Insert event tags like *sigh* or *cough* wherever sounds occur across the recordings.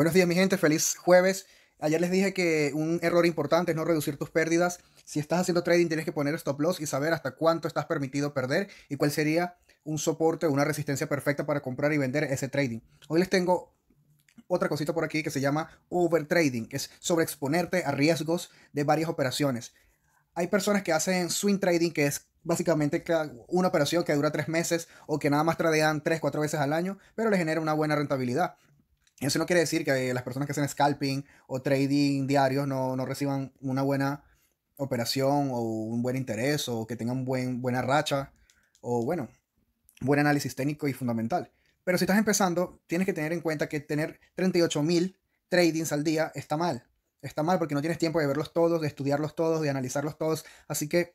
Buenos días mi gente, feliz jueves. Ayer les dije que un error importante es no reducir tus pérdidas. Si estás haciendo trading tienes que poner stop loss y saber hasta cuánto estás permitido perder y cuál sería un soporte o una resistencia perfecta para comprar y vender ese trading. Hoy les tengo otra cosita por aquí que se llama overtrading, que es sobreexponerte a riesgos de varias operaciones. Hay personas que hacen swing trading, que es básicamente una operación que dura tres meses o que nada más tradean tres, cuatro veces al año, pero le genera una buena rentabilidad. Eso no quiere decir que las personas que hacen scalping o trading diarios no, reciban una buena operación o un buen interés o que tengan buen, buena racha o bueno, buen análisis técnico y fundamental. Pero si estás empezando, tienes que tener en cuenta que tener mil tradings al día está mal. Está mal porque no tienes tiempo de verlos todos, de estudiarlos todos, de analizarlos todos. Así que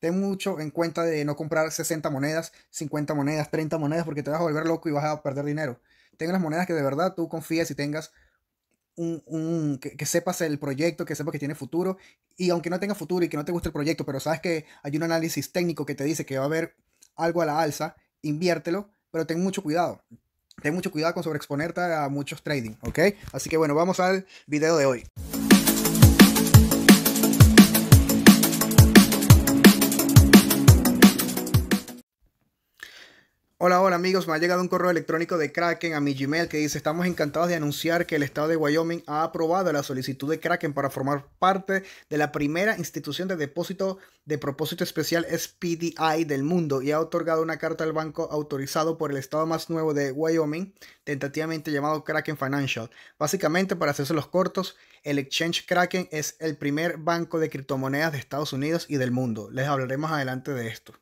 ten mucho en cuenta de no comprar 60 monedas, 50 monedas, 30 monedas porque te vas a volver loco y vas a perder dinero tengas las monedas que de verdad tú confías y tengas un, que, que, sepas el proyecto, que sepas que tiene futuro. Y aunque no tenga futuro y que no te guste el proyecto, pero sabes que hay un análisis técnico que te dice que va a haber algo a la alza, inviértelo, pero ten mucho cuidado. Ten mucho cuidado con sobreexponerte a muchos trading, ¿ok? Así que bueno, vamos al video de hoy. Hola, hola amigos, me ha llegado un correo electrónico de Kraken a mi Gmail que dice, estamos encantados de anunciar que el estado de Wyoming ha aprobado la solicitud de Kraken para formar parte de la primera institución de depósito de propósito especial SPDI del mundo y ha otorgado una carta al banco autorizado por el estado más nuevo de Wyoming, tentativamente llamado Kraken Financial. Básicamente, para hacerse los cortos, el Exchange Kraken es el primer banco de criptomonedas de Estados Unidos y del mundo. Les hablaremos adelante de esto.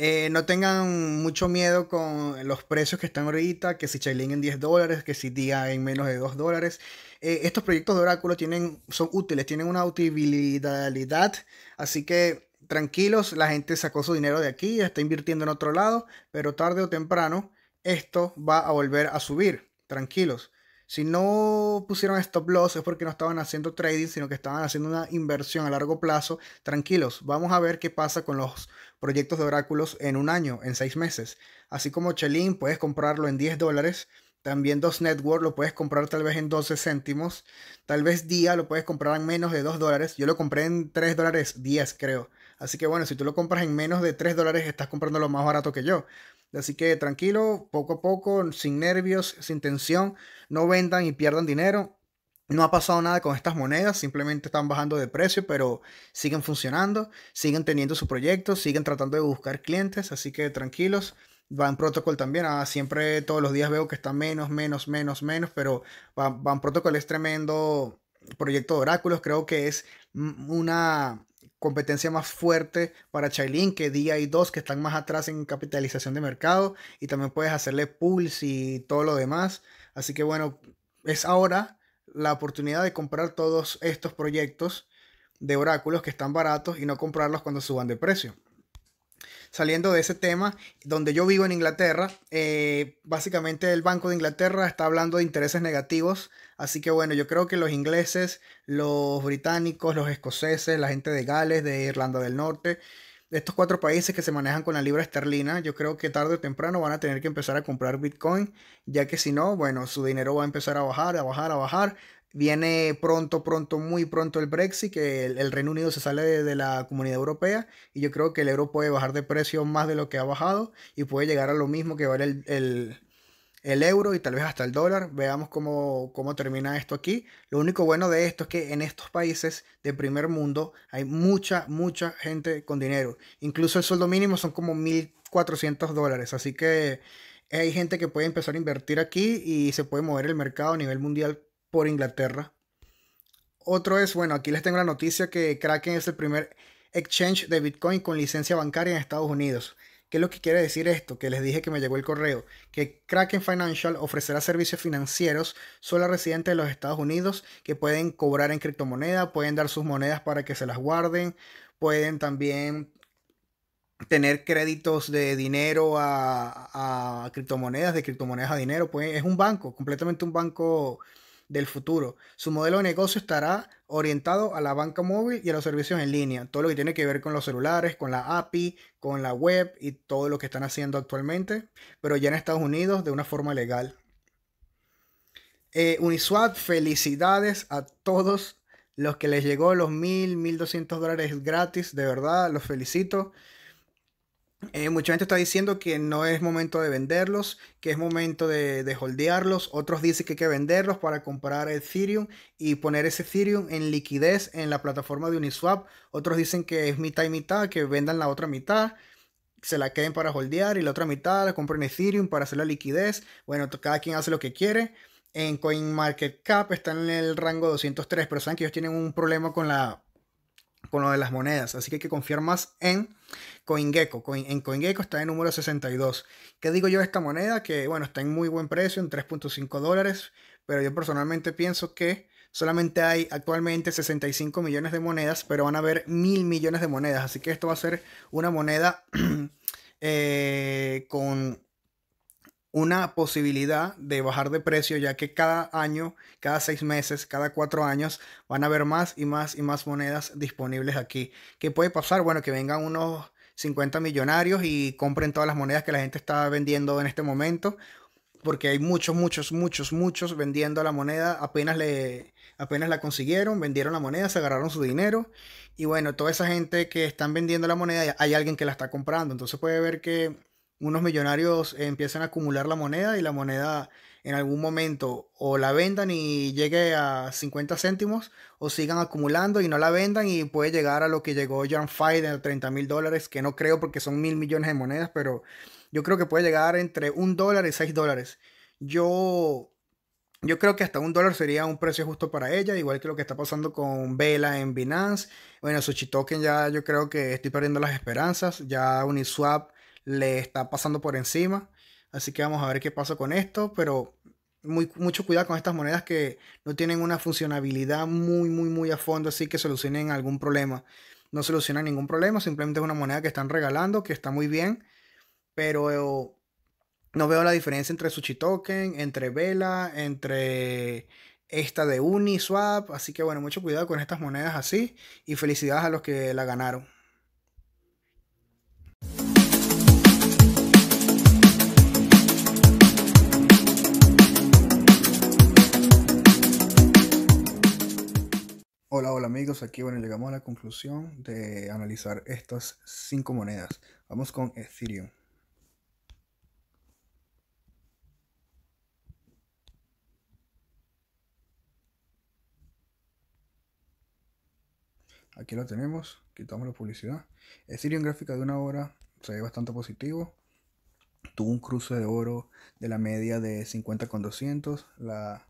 Eh, no tengan mucho miedo con los precios que están ahorita, que si Chailin en 10 dólares, que si Día en menos de 2 dólares. Eh, estos proyectos de Oráculo tienen, son útiles, tienen una utilidad, así que tranquilos, la gente sacó su dinero de aquí, está invirtiendo en otro lado, pero tarde o temprano esto va a volver a subir, tranquilos. Si no pusieron stop loss es porque no estaban haciendo trading, sino que estaban haciendo una inversión a largo plazo. Tranquilos, vamos a ver qué pasa con los proyectos de oráculos en un año, en seis meses. Así como Chelin puedes comprarlo en 10 dólares. También Dos Network lo puedes comprar tal vez en 12 céntimos. Tal vez Día lo puedes comprar en menos de 2 dólares. Yo lo compré en 3 dólares 10, creo. Así que bueno, si tú lo compras en menos de 3 dólares, estás comprando lo más barato que yo. Así que tranquilo, poco a poco, sin nervios, sin tensión, no vendan y pierdan dinero. No ha pasado nada con estas monedas, simplemente están bajando de precio, pero siguen funcionando, siguen teniendo su proyecto, siguen tratando de buscar clientes, así que tranquilos. Van Protocol también, ah, siempre todos los días veo que está menos, menos, menos, menos, pero Van, Protocol es tremendo proyecto de oráculos, creo que es una competencia más fuerte para Chailin que DI 2 que están más atrás en capitalización de mercado y también puedes hacerle pools y todo lo demás. Así que bueno, es ahora la oportunidad de comprar todos estos proyectos de oráculos que están baratos y no comprarlos cuando suban de precio saliendo de ese tema, donde yo vivo en Inglaterra, eh, básicamente el Banco de Inglaterra está hablando de intereses negativos, así que bueno, yo creo que los ingleses, los británicos, los escoceses, la gente de Gales, de Irlanda del Norte, de estos cuatro países que se manejan con la libra esterlina, yo creo que tarde o temprano van a tener que empezar a comprar Bitcoin, ya que si no, bueno, su dinero va a empezar a bajar, a bajar, a bajar, Viene pronto, pronto, muy pronto el Brexit, que el, Reino Unido se sale de, la comunidad europea y yo creo que el euro puede bajar de precio más de lo que ha bajado y puede llegar a lo mismo que vale el, euro y tal vez hasta el dólar. Veamos cómo, cómo, termina esto aquí. Lo único bueno de esto es que en estos países de primer mundo hay mucha, mucha gente con dinero. Incluso el sueldo mínimo son como 1.400 dólares, así que eh, hay gente que puede empezar a invertir aquí y se puede mover el mercado a nivel mundial por Inglaterra. Otro es, bueno, aquí les tengo la noticia que Kraken es el primer exchange de Bitcoin con licencia bancaria en Estados Unidos. ¿Qué es lo que quiere decir esto? Que les dije que me llegó el correo. Que Kraken Financial ofrecerá servicios financieros solo a residentes de los Estados Unidos que pueden cobrar en criptomoneda, pueden dar sus monedas para que se las guarden, pueden también tener créditos de dinero a, criptomonedas, de criptomonedas a dinero. es un banco, completamente un banco del futuro. Su modelo de negocio estará orientado a la banca móvil y a los servicios en línea, todo lo que tiene que ver con los celulares, con la API, con la web y todo lo que están haciendo actualmente, pero ya en Estados Unidos de una forma legal. Eh, Uniswap, felicidades a todos los que les llegó los 1000, 1200 dólares gratis, de verdad, los felicito. Eh, mucha gente está diciendo que no es momento de venderlos, que es momento de, de, holdearlos. Otros dicen que hay que venderlos para comprar Ethereum y poner ese Ethereum en liquidez en la plataforma de Uniswap. Otros dicen que es mitad y mitad, que vendan la otra mitad, se la queden para holdear y la otra mitad la compren Ethereum para hacer la liquidez. Bueno, cada quien hace lo que quiere. En CoinMarketCap están en el rango 203, pero saben que ellos tienen un problema con la con lo de las monedas. Así que hay que confiar más en CoinGecko. en CoinGecko está en número 62. ¿Qué digo yo de esta moneda? Que bueno, está en muy buen precio, en 3.5 dólares, pero yo personalmente pienso que solamente hay actualmente 65 millones de monedas, pero van a haber mil millones de monedas. Así que esto va a ser una moneda *clears throat* eh, con una posibilidad de bajar de precio, ya que cada año, cada seis meses, cada cuatro años van a haber más y más y más monedas disponibles aquí. ¿Qué puede pasar? Bueno, que vengan unos 50 millonarios y compren todas las monedas que la gente está vendiendo en este momento, porque hay muchos, muchos, muchos, muchos vendiendo la moneda, apenas le, apenas la consiguieron, vendieron la moneda, se agarraron su dinero. Y bueno, toda esa gente que están vendiendo la moneda, hay alguien que la está comprando. Entonces puede ver que unos millonarios empiezan a acumular la moneda y la moneda en algún momento o la vendan y llegue a 50 céntimos o sigan acumulando y no la vendan y puede llegar a lo que llegó John Fay de 30 mil dólares, que no creo porque son mil millones de monedas, pero yo creo que puede llegar entre un dólar y seis dólares. Yo, yo creo que hasta un dólar sería un precio justo para ella, igual que lo que está pasando con Vela en Binance. Bueno, Sushi Token ya yo creo que estoy perdiendo las esperanzas, ya Uniswap le está pasando por encima. Así que vamos a ver qué pasa con esto, pero muy, mucho cuidado con estas monedas que no tienen una funcionabilidad muy, muy, muy a fondo, así que solucionen algún problema. No solucionan ningún problema, simplemente es una moneda que están regalando, que está muy bien, pero no veo la diferencia entre Sushi Token, entre Vela, entre esta de Uniswap, así que bueno, mucho cuidado con estas monedas así y felicidades a los que la ganaron. Hola, hola amigos, aquí bueno, llegamos a la conclusión de analizar estas cinco monedas. Vamos con Ethereum. Aquí lo tenemos, quitamos la publicidad. Ethereum gráfica de una hora se ve bastante positivo. Tuvo un cruce de oro de la media de 50 con 200. La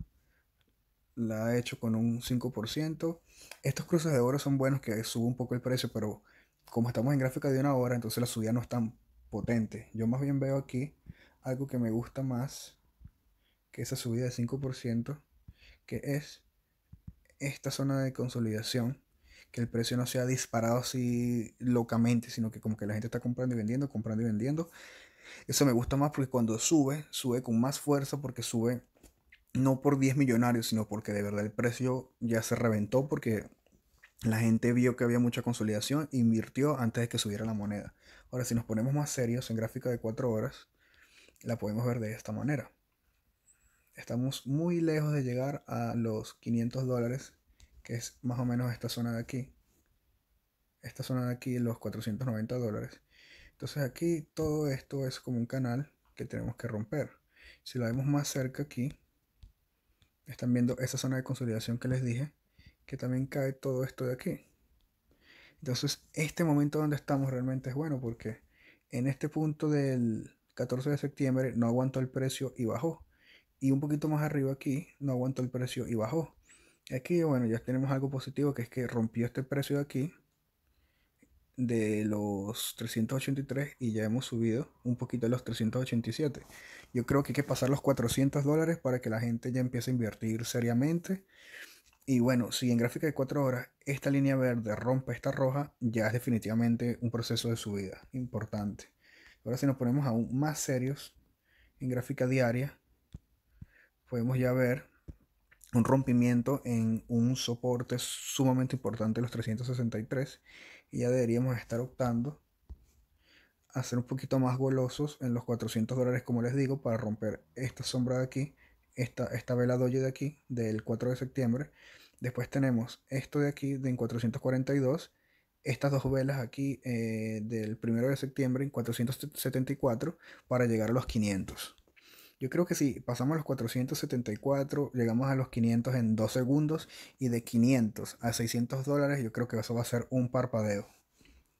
la ha hecho con un 5%. Estos cruces de oro son buenos que sube un poco el precio, pero como estamos en gráfica de una hora, entonces la subida no es tan potente. Yo más bien veo aquí algo que me gusta más que esa subida de 5%, que es esta zona de consolidación, que el precio no sea disparado así locamente, sino que como que la gente está comprando y vendiendo, comprando y vendiendo. Eso me gusta más porque cuando sube, sube con más fuerza porque sube no por 10 millonarios, sino porque de verdad el precio ya se reventó porque la gente vio que había mucha consolidación, e invirtió antes de que subiera la moneda. Ahora, si nos ponemos más serios en gráfica de 4 horas, la podemos ver de esta manera. Estamos muy lejos de llegar a los 500 dólares, que es más o menos esta zona de aquí. Esta zona de aquí, los 490 dólares. Entonces aquí todo esto es como un canal que tenemos que romper. Si lo vemos más cerca aquí, están viendo esa zona de consolidación que les dije, que también cae todo esto de aquí. Entonces, este momento donde estamos realmente es bueno porque en este punto del 14 de septiembre no aguantó el precio y bajó. Y un poquito más arriba aquí no aguantó el precio y bajó. Aquí, bueno, ya tenemos algo positivo que es que rompió este precio de aquí de los 383 y ya hemos subido un poquito a los 387. Yo creo que hay que pasar los 400 dólares para que la gente ya empiece a invertir seriamente. Y bueno, si en gráfica de 4 horas esta línea verde rompe esta roja, ya es definitivamente un proceso de subida importante. Ahora si nos ponemos aún más serios en gráfica diaria, podemos ya ver un rompimiento en un soporte sumamente importante los 363 y ya deberíamos estar optando a ser un poquito más golosos en los 400 dólares, como les digo, para romper esta sombra de aquí, esta, esta vela doye de aquí, del 4 de septiembre. Después tenemos esto de aquí, de en 442. Estas dos velas aquí eh, del 1 de septiembre en 474 para llegar a los 500. Yo creo que si pasamos los 474, llegamos a los 500 en 2 segundos y de 500 a 600 dólares yo creo que eso va a ser un parpadeo,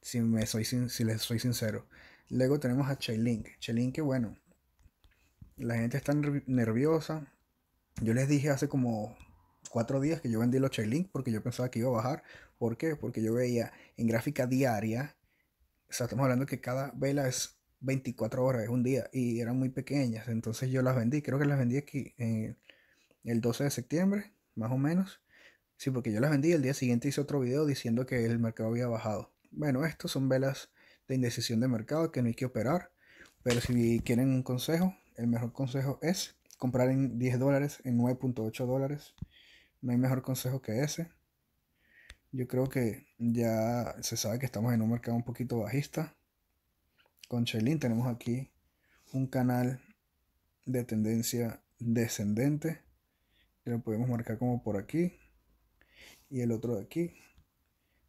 si, me soy, si les soy sincero. Luego tenemos a Chainlink. que bueno, la gente está nerviosa. Yo les dije hace como 4 días que yo vendí los Chainlink porque yo pensaba que iba a bajar. ¿Por qué? Porque yo veía en gráfica diaria, o sea, estamos hablando que cada vela es 24 horas, es un día, y eran muy pequeñas, entonces yo las vendí, creo que las vendí aquí el 12 de septiembre, más o menos. Sí, porque yo las vendí el día siguiente hice otro video diciendo que el mercado había bajado. Bueno, estos son velas de indecisión de mercado que no hay que operar, pero si quieren un consejo, el mejor consejo es comprar en 10 dólares, en 9.8 dólares. No hay mejor consejo que ese. Yo creo que ya se sabe que estamos en un mercado un poquito bajista con Chelín tenemos aquí un canal de tendencia descendente que lo podemos marcar como por aquí y el otro de aquí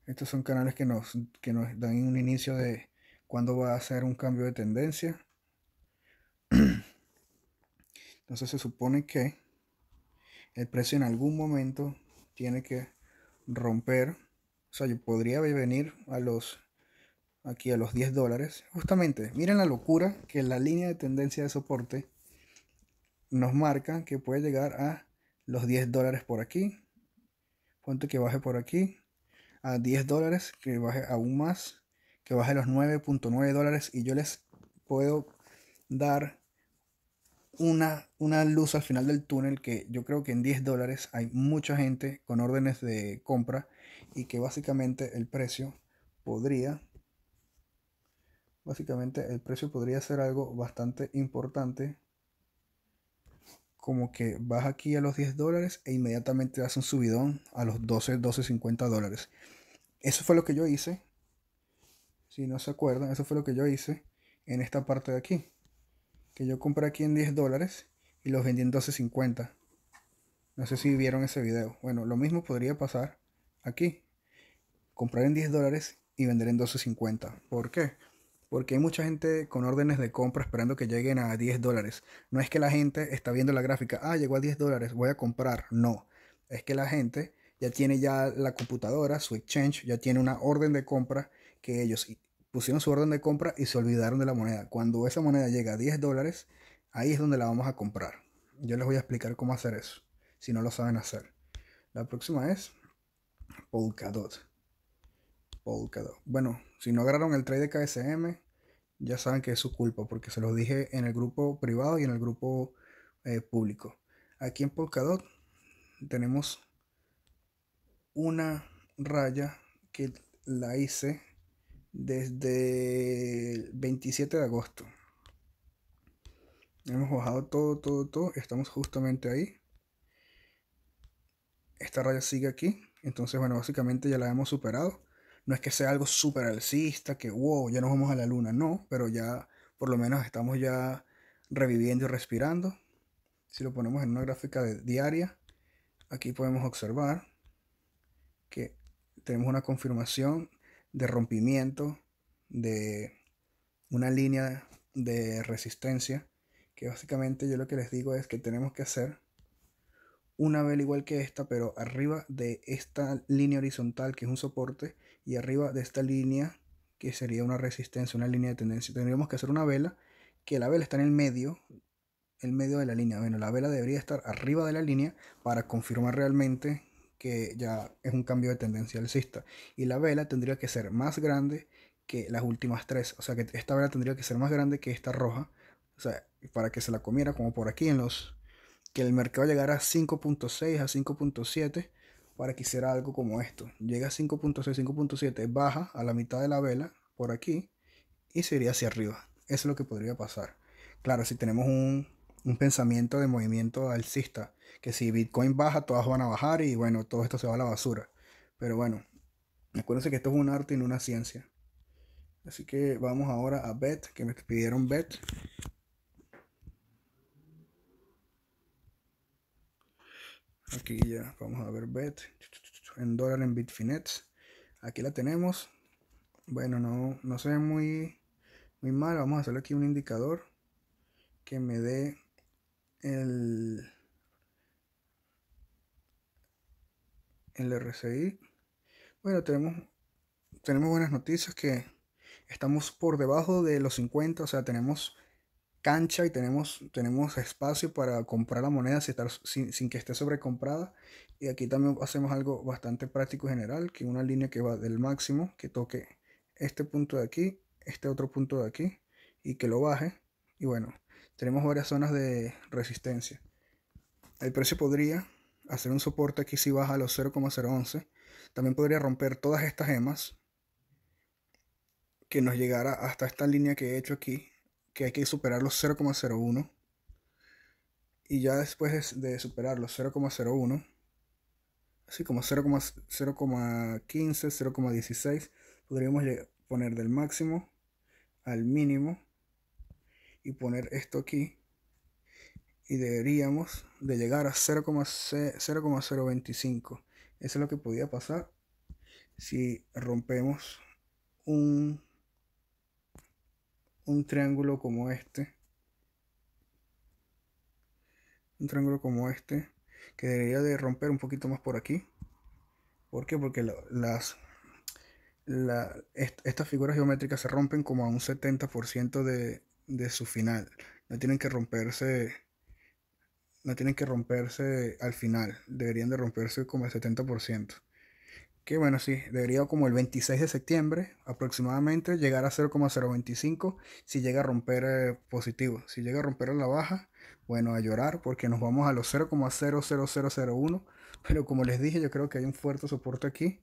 estos son canales que nos, nos dan un inicio de cuándo va a ser un cambio de tendencia *clears throat* entonces se supone que el precio en algún momento tiene que romper o sea yo podría venir a los aquí a los 10 dólares. Justamente, miren la locura que la línea de tendencia de soporte nos marca que puede llegar a los 10 dólares por aquí. punto que baje por aquí a 10 dólares, que baje aún más, que baje los 9.9 dólares y yo les puedo dar una, una luz al final del túnel que yo creo que en 10 dólares hay mucha gente con órdenes de compra y que básicamente el precio podría básicamente el precio podría ser algo bastante importante. Como que vas aquí a los 10 dólares e inmediatamente hace un subidón a los 12, 12, 50 dólares. Eso fue lo que yo hice. Si no se acuerdan, eso fue lo que yo hice en esta parte de aquí. Que yo compré aquí en 10 dólares y los vendí en 12.50. No sé si vieron ese video. Bueno, lo mismo podría pasar aquí. Comprar en 10 dólares y vender en 12.50. ¿Por qué? porque hay mucha gente con órdenes de compra esperando que lleguen a 10 dólares. No es que la gente está viendo la gráfica, ah, llegó a 10 dólares, voy a comprar. No, es que la gente ya tiene ya la computadora, su exchange, ya tiene una orden de compra que ellos pusieron su orden de compra y se olvidaron de la moneda. Cuando esa moneda llega a 10 dólares, ahí es donde la vamos a comprar. Yo les voy a explicar cómo hacer eso, si no lo saben hacer. La próxima es Polkadot. Polkadot. Bueno, si no agarraron el trade de KSM, ya saben que es su culpa, porque se los dije en el grupo privado y en el grupo eh, público. Aquí en Polkadot tenemos una raya que la hice desde el 27 de agosto. Hemos bajado todo, todo, todo. Estamos justamente ahí. Esta raya sigue aquí. Entonces, bueno, básicamente ya la hemos superado no es que sea algo súper alcista, que wow, ya nos vamos a la luna, no, pero ya por lo menos estamos ya reviviendo y respirando. Si lo ponemos en una gráfica diaria, aquí podemos observar que tenemos una confirmación de rompimiento de una línea de resistencia, que básicamente yo lo que les digo es que tenemos que hacer una vela igual que esta, pero arriba de esta línea horizontal que es un soporte y arriba de esta línea que sería una resistencia, una línea de tendencia. Tendríamos que hacer una vela que la vela está en el medio, el medio de la línea. Bueno, la vela debería estar arriba de la línea para confirmar realmente que ya es un cambio de tendencia alcista. Y la vela tendría que ser más grande que las últimas tres. O sea que esta vela tendría que ser más grande que esta roja. O sea, para que se la comiera como por aquí en los que el mercado llegara a 5.6, a 5.7 para que hiciera algo como esto. Llega a 5.6, 5.7, baja a la mitad de la vela por aquí y se iría hacia arriba. Eso es lo que podría pasar. Claro, si tenemos un, pensamiento de movimiento alcista, que si Bitcoin baja, todas van a bajar y bueno, todo esto se va a la basura. Pero bueno, acuérdense que esto es un arte y no una ciencia. Así que vamos ahora a Bet, que me pidieron Bet. Aquí ya vamos a ver BET en dólar en Bitfinex. Aquí la tenemos. Bueno, no, no se ve muy, muy mal. Vamos a hacerle aquí un indicador que me dé el, el RSI. Bueno, tenemos, tenemos buenas noticias que estamos por debajo de los 50, o sea, tenemos cancha y tenemos, tenemos espacio para comprar la moneda sin, estar, sin, sin, que esté sobrecomprada. Y aquí también hacemos algo bastante práctico general, que una línea que va del máximo, que toque este punto de aquí, este otro punto de aquí, y que lo baje. Y bueno, tenemos varias zonas de resistencia. El precio podría hacer un soporte aquí si baja a los 0,011. También podría romper todas estas gemas que nos llegara hasta esta línea que he hecho aquí, que hay que superar los 0,01. Y ya después de, superar los 0,01, así como 0,15, 0,16, podríamos poner del máximo al mínimo y poner esto aquí. Y deberíamos de llegar a 0,025. Eso es lo que podía pasar si rompemos un un triángulo como este, un triángulo como este, que debería de romper un poquito más por aquí. ¿Por qué? Porque las, estas figuras geométricas se rompen como a un 70% de, de su final. No tienen que romperse. No tienen que romperse al final. Deberían de romperse como al 70% que bueno, sí, debería como el 26 de septiembre aproximadamente llegar a 0,025 si llega a romper eh, positivo. Si llega a romper a la baja, bueno, a llorar porque nos vamos a los 0,00001. Pero como les dije, yo creo que hay un fuerte soporte aquí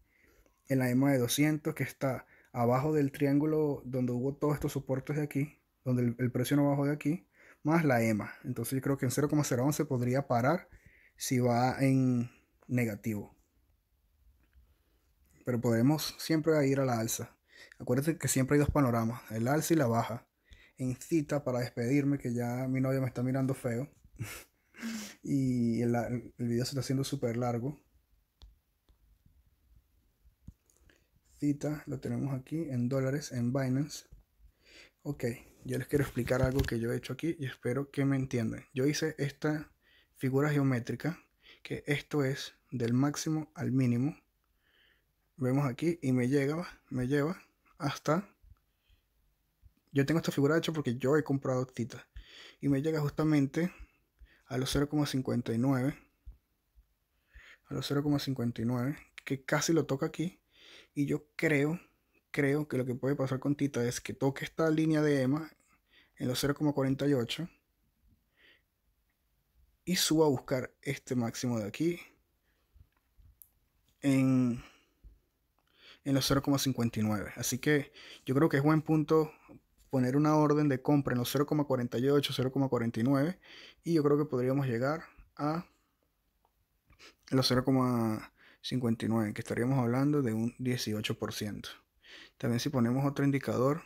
en la EMA de 200 que está abajo del triángulo donde hubo todos estos soportes de aquí, donde el, el precio no bajó de aquí, más la EMA. Entonces yo creo que en 0,011 podría parar si va en negativo pero podemos siempre ir a la alza. Acuérdense que siempre hay dos panoramas, el alza y la baja. En cita para despedirme, que ya mi novia me está mirando feo. *laughs* y el, el video se está haciendo súper largo. Cita, lo tenemos aquí en dólares, en Binance. Ok, yo les quiero explicar algo que yo he hecho aquí y espero que me entiendan. Yo hice esta figura geométrica, que esto es del máximo al mínimo vemos aquí y me llega, me lleva hasta... Yo tengo esta figura hecha porque yo he comprado Tita. Y me llega justamente a los 0,59. A los 0,59. Que casi lo toca aquí. Y yo creo, creo que lo que puede pasar con Tita es que toque esta línea de EMA en los 0,48. Y suba a buscar este máximo de aquí. En en los 0,59. Así que yo creo que es buen punto poner una orden de compra en los 0,48, 0,49 y yo creo que podríamos llegar a los 0,59, que estaríamos hablando de un 18%. También si ponemos otro indicador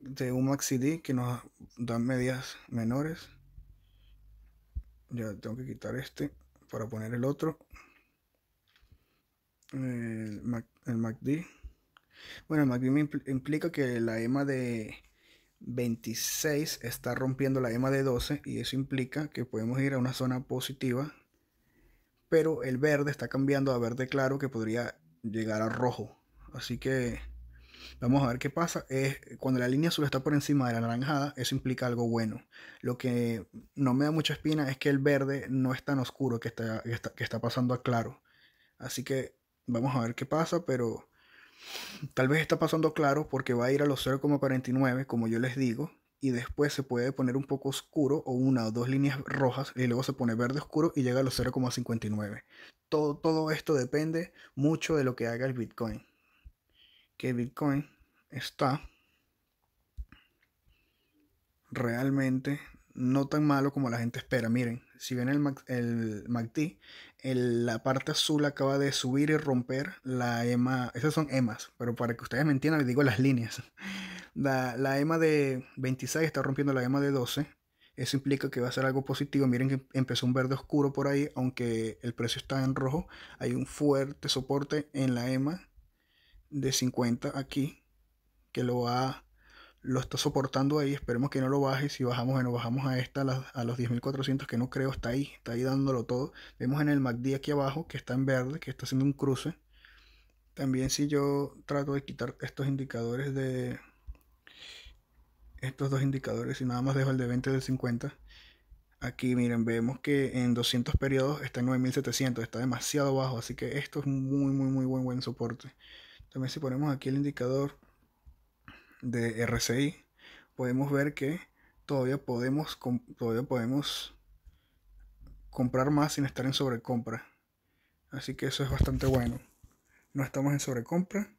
de un MaxiD que nos dan medias menores. Ya tengo que quitar este para poner el otro el, Mac, MACD. Bueno, el MACD me implica que la EMA de 26 está rompiendo la EMA de 12 y eso implica que podemos ir a una zona positiva, pero el verde está cambiando a verde claro que podría llegar a rojo. Así que vamos a ver qué pasa. Es, cuando la línea azul está por encima de la naranjada, eso implica algo bueno. Lo que no me da mucha espina es que el verde no es tan oscuro que está, que está pasando a claro. Así que Vamos a ver qué pasa, pero tal vez está pasando claro porque va a ir a los 0,49, como yo les digo, y después se puede poner un poco oscuro o una o dos líneas rojas y luego se pone verde oscuro y llega a los 0,59. Todo, todo esto depende mucho de lo que haga el Bitcoin. Que Bitcoin está realmente no tan malo como la gente espera. Miren, si ven el, el MACD, la parte azul acaba de subir y romper la EMA, esas son EMAs, pero para que ustedes me entiendan les digo las líneas. *laughs* La, la EMA de 26 está rompiendo la EMA de 12, eso implica que va a ser algo positivo. Miren que empezó un verde oscuro por ahí, aunque el precio está en rojo. Hay un fuerte soporte en la EMA de 50 aquí, que lo va lo está soportando ahí, esperemos que no lo baje, si bajamos, bueno, bajamos a esta, a, los 10.400, que no creo, está ahí, está ahí dándolo todo. Vemos en el MACD aquí abajo, que está en verde, que está haciendo un cruce. También si yo trato de quitar estos indicadores de... Estos dos indicadores, y nada más dejo el de 20 del 50. Aquí miren, vemos que en 200 periodos está en 9700, está demasiado bajo, así que esto es muy, muy, muy buen, buen soporte. También si ponemos aquí el indicador de RCI, podemos ver que todavía podemos, podemos comprar más sin estar en sobrecompra. Así que eso es bastante bueno. No estamos en sobrecompra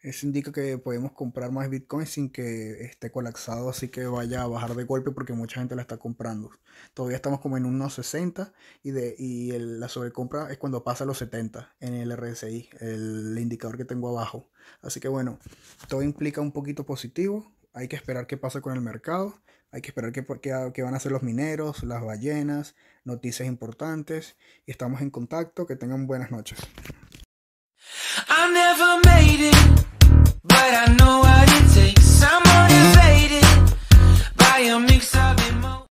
eso indica que podemos comprar más Bitcoin sin que esté colapsado, así que vaya a bajar de golpe porque mucha gente la está comprando. Todavía estamos como en unos 60 y, de, y la sobrecompra es cuando pasa los 70 en el RSI, el indicador que tengo abajo. Así que bueno, todo implica un poquito positivo. Hay que esperar qué pasa con el mercado, hay que esperar qué, qué, van a hacer los mineros, las ballenas, noticias importantes. Y estamos en contacto, que tengan buenas noches. but I know what it takes. I'm motivated by a mix of